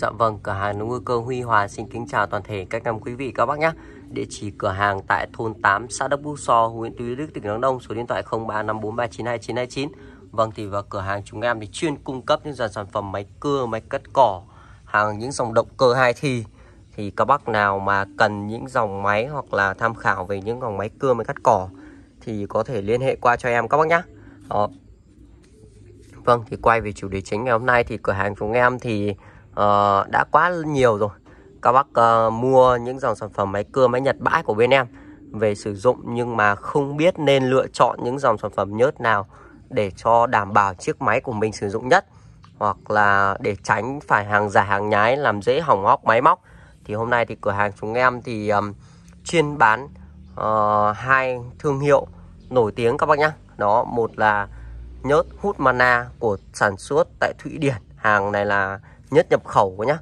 Dạ vâng, cửa hàng nông ngư cơ Huy Hòa xin kính chào toàn thể các năm quý vị các bác nhé. Địa chỉ cửa hàng tại thôn 8, xã Đốc Búc So, huyện Tuy Đức, tỉnh Đắk Nông, số điện thoại 0354392929. Vâng thì vào cửa hàng chúng em thì chuyên cung cấp những dòng sản phẩm máy cưa, máy cắt cỏ, hàng những dòng động cơ hai thì thì các bác nào mà cần những dòng máy hoặc là tham khảo về những dòng máy cưa máy cắt cỏ thì có thể liên hệ qua cho em các bác nhé. Đó. Ờ. Vâng thì quay về chủ đề chính ngày hôm nay thì cửa hàng chúng em thì uh, đã quá nhiều rồi các bác uh, mua những dòng sản phẩm máy cưa máy nhật bãi của bên em về sử dụng nhưng mà không biết nên lựa chọn những dòng sản phẩm nhớt nào để cho đảm bảo chiếc máy của mình sử dụng nhất hoặc là để tránh phải hàng giả hàng nhái làm dễ hỏng hóc máy móc thì hôm nay thì cửa hàng chúng em thì um, chuyên bán uh, hai thương hiệu nổi tiếng các bác nhá đó một là nhớt hút mana của sản xuất tại Thụy Điển hàng này là nhớt nhập khẩu nhá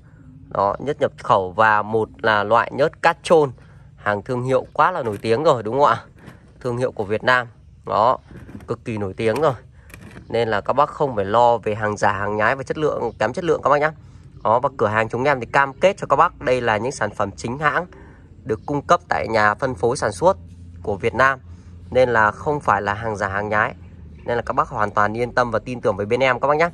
đó nhớt nhập khẩu và một là loại nhớt cát trôn hàng thương hiệu quá là nổi tiếng rồi đúng không ạ thương hiệu của Việt Nam đó cực kỳ nổi tiếng rồi nên là các bác không phải lo về hàng giả hàng nhái và chất lượng kém chất lượng các bác nhá, đó và cửa hàng chúng em thì cam kết cho các bác đây là những sản phẩm chính hãng được cung cấp tại nhà phân phối sản xuất của Việt Nam nên là không phải là hàng giả hàng nhái nên là các bác hoàn toàn yên tâm và tin tưởng với bên em các bác nhé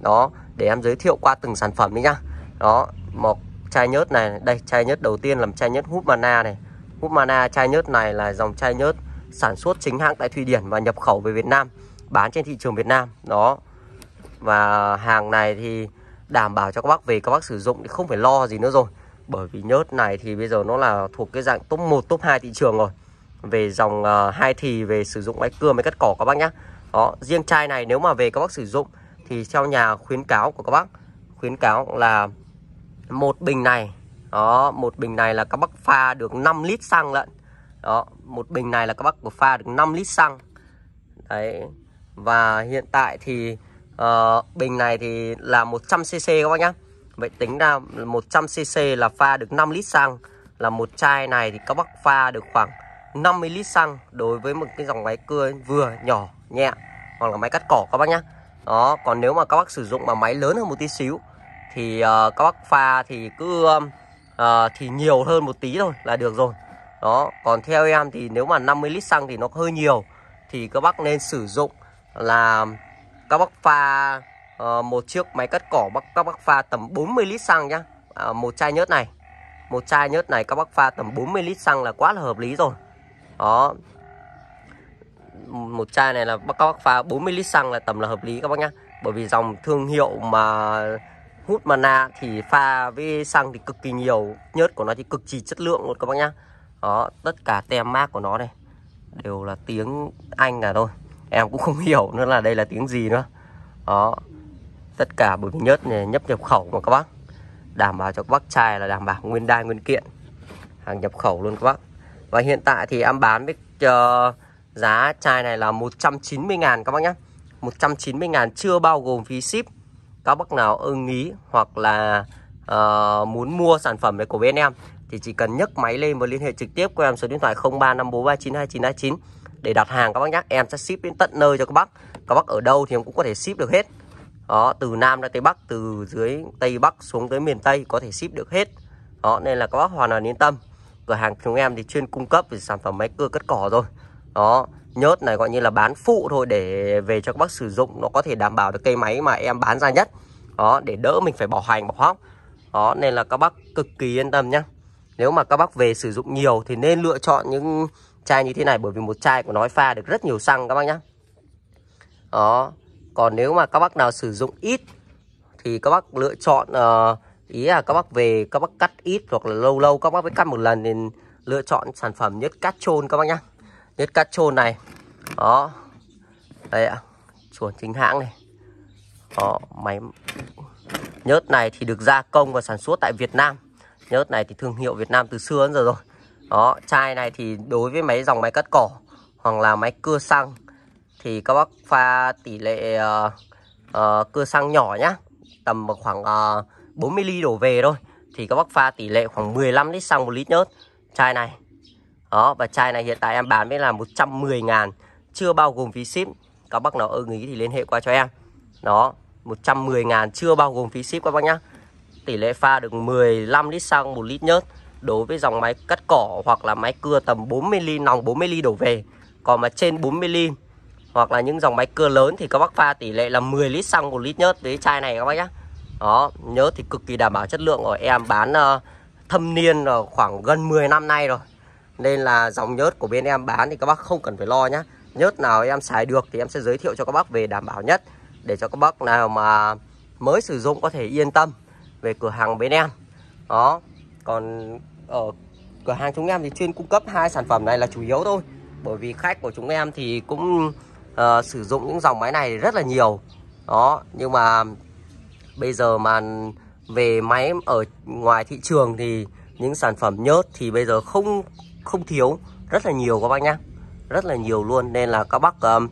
đó để em giới thiệu qua từng sản phẩm đi nhá đó một chai nhớt này đây chai nhớt đầu tiên làm chai nhớt hút mana này hút mana chai nhớt này là dòng chai nhớt sản xuất chính hãng tại Thụy Điển và nhập khẩu về Việt Nam bán trên thị trường Việt Nam đó và hàng này thì đảm bảo cho các bác về các bác sử dụng thì không phải lo gì nữa rồi bởi vì nhớt này thì bây giờ nó là thuộc cái dạng top 1, top 2 thị trường rồi về dòng uh, hai thì về sử dụng máy cưa máy cắt cỏ các bác nhá đó riêng chai này nếu mà về các bác sử dụng thì theo nhà khuyến cáo của các bác khuyến cáo là một bình này đó một bình này là các bác pha được 5 lít xăng lận đó một bình này là các bác pha được 5 lít xăng đấy và hiện tại thì uh, bình này thì là 100cc các bác nhá Vậy tính ra 100cc là pha được 5 lít xăng Là một chai này thì các bác pha được khoảng 50 lít xăng Đối với một cái dòng máy cưa vừa nhỏ nhẹ Hoặc là máy cắt cỏ các bác nhá đó còn nếu mà các bác sử dụng mà máy lớn hơn một tí xíu thì uh, các bác pha thì cứ uh, thì nhiều hơn một tí thôi là được rồi đó còn theo em thì nếu mà 50 lít xăng thì nó hơi nhiều thì các bác nên sử dụng là các bác pha uh, một chiếc máy cắt cỏ bác các bác pha tầm 40 lít xăng nhá à, một chai nhớt này một chai nhớt này các bác pha tầm 40 lít xăng là quá là hợp lý rồi đó một chai này là các bác pha 40 lít xăng là tầm là hợp lý các bác nhá bởi vì dòng thương hiệu mà hút mana thì pha với xăng thì cực kỳ nhiều nhớt của nó thì cực kỳ chất lượng luôn các bác nhá đó tất cả tem mác của nó đây đều là tiếng Anh cả thôi em cũng không hiểu nữa là đây là tiếng gì nữa đó tất cả bởi vì nhớt này nhấp nhập khẩu mà các bác đảm bảo cho các bác chai là đảm bảo nguyên đai nguyên kiện hàng nhập khẩu luôn các bác và hiện tại thì em bán với uh, Giá chai này là 190 ngàn các bác nhé 190 ngàn chưa bao gồm phí ship Các bác nào ưng ý hoặc là uh, muốn mua sản phẩm này của bên em Thì chỉ cần nhấc máy lên và liên hệ trực tiếp qua em số điện thoại 0354392929 Để đặt hàng các bác nhé Em sẽ ship đến tận nơi cho các bác Các bác ở đâu thì em cũng có thể ship được hết đó, từ Nam ra Tây Bắc, từ dưới Tây Bắc xuống tới miền Tây có thể ship được hết. Đó, nên là các bác hoàn toàn yên tâm. Cửa hàng chúng em thì chuyên cung cấp về sản phẩm máy cưa cắt cỏ rồi đó nhớt này gọi như là bán phụ thôi để về cho các bác sử dụng nó có thể đảm bảo được cây máy mà em bán ra nhất đó để đỡ mình phải bảo hành bảo hóc đó nên là các bác cực kỳ yên tâm nhé nếu mà các bác về sử dụng nhiều thì nên lựa chọn những chai như thế này bởi vì một chai của nói pha được rất nhiều xăng các bác nhé đó còn nếu mà các bác nào sử dụng ít thì các bác lựa chọn uh, ý là các bác về các bác cắt ít hoặc là lâu lâu các bác mới cắt một lần nên lựa chọn sản phẩm nhất cắt trôn các bác nhé nết cắt trôn này đó đây ạ chuồn chính hãng này đó máy nhớt này thì được gia công và sản xuất tại Việt Nam nhớt này thì thương hiệu Việt Nam từ xưa đến giờ rồi đó chai này thì đối với máy dòng máy cắt cỏ hoặc là máy cưa xăng thì các bác pha tỷ lệ uh, uh, cưa xăng nhỏ nhá tầm khoảng uh, ờ, 40 ly đổ về thôi thì các bác pha tỷ lệ khoảng 15 lít xăng một lít nhớt chai này đó và chai này hiện tại em bán với là 110 ngàn chưa bao gồm phí ship các bác nào ưng ý thì liên hệ qua cho em đó 110 ngàn chưa bao gồm phí ship các bác nhá tỷ lệ pha được 15 lít xăng 1 lít nhớt đối với dòng máy cắt cỏ hoặc là máy cưa tầm 40 ly nòng 40 ly đổ về còn mà trên 40 ly hoặc là những dòng máy cưa lớn thì các bác pha tỷ lệ là 10 lít xăng 1 lít nhớt với chai này các bác nhá đó nhớt thì cực kỳ đảm bảo chất lượng rồi em bán uh, thâm niên uh, khoảng gần 10 năm nay rồi nên là dòng nhớt của bên em bán thì các bác không cần phải lo nhé Nhớt nào em xài được thì em sẽ giới thiệu cho các bác về đảm bảo nhất Để cho các bác nào mà mới sử dụng có thể yên tâm về cửa hàng bên em Đó Còn ở cửa hàng chúng em thì chuyên cung cấp hai sản phẩm này là chủ yếu thôi Bởi vì khách của chúng em thì cũng uh, sử dụng những dòng máy này rất là nhiều Đó Nhưng mà bây giờ mà về máy ở ngoài thị trường thì những sản phẩm nhớt thì bây giờ không không thiếu rất là nhiều các bác nhá rất là nhiều luôn nên là các bác uh,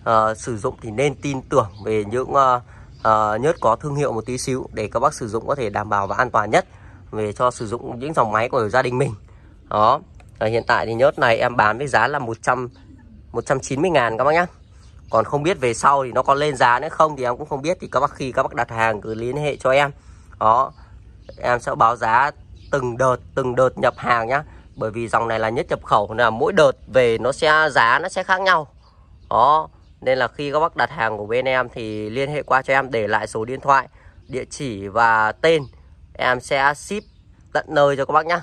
uh, sử dụng thì nên tin tưởng về những uh, uh, nhớt có thương hiệu một tí xíu để các bác sử dụng có thể đảm bảo và an toàn nhất về cho sử dụng những dòng máy của gia đình mình đó à, hiện tại thì nhớt này em bán với giá là 100 190 ngàn các bác nhá còn không biết về sau thì nó có lên giá nữa không thì em cũng không biết thì các bác khi các bác đặt hàng cứ liên hệ cho em đó em sẽ báo giá từng đợt từng đợt nhập hàng nhá bởi vì dòng này là nhất nhập khẩu là mỗi đợt về nó sẽ giá nó sẽ khác nhau đó nên là khi các bác đặt hàng của bên em thì liên hệ qua cho em để lại số điện thoại địa chỉ và tên em sẽ ship tận nơi cho các bác nhá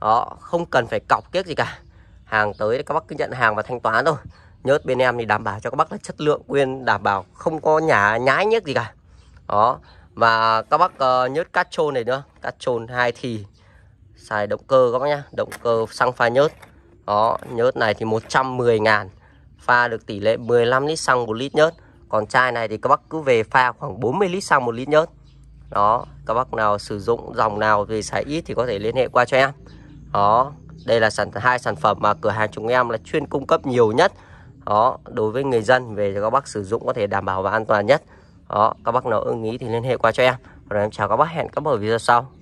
đó không cần phải cọc kiếc gì cả hàng tới các bác cứ nhận hàng và thanh toán thôi nhớ bên em thì đảm bảo cho các bác là chất lượng quyên đảm bảo không có nhả nhái nhếch gì cả đó và các bác uh, ờ, nhớt cát trôn này nữa cát trôn hai thì xài động cơ các bác nhá động cơ xăng pha nhớt đó nhớt này thì 110 ngàn pha được tỷ lệ 15 lít xăng một lít nhớt còn chai này thì các bác cứ về pha khoảng 40 lít xăng một lít nhớt đó các bác nào sử dụng dòng nào về xài ít thì có thể liên hệ qua cho em đó đây là sản hai sản phẩm mà cửa hàng chúng em là chuyên cung cấp nhiều nhất đó đối với người dân về cho các bác sử dụng có thể đảm bảo và an toàn nhất đó các bác nào ưng ý thì liên hệ qua cho em rồi em chào các bác hẹn các bác ở video sau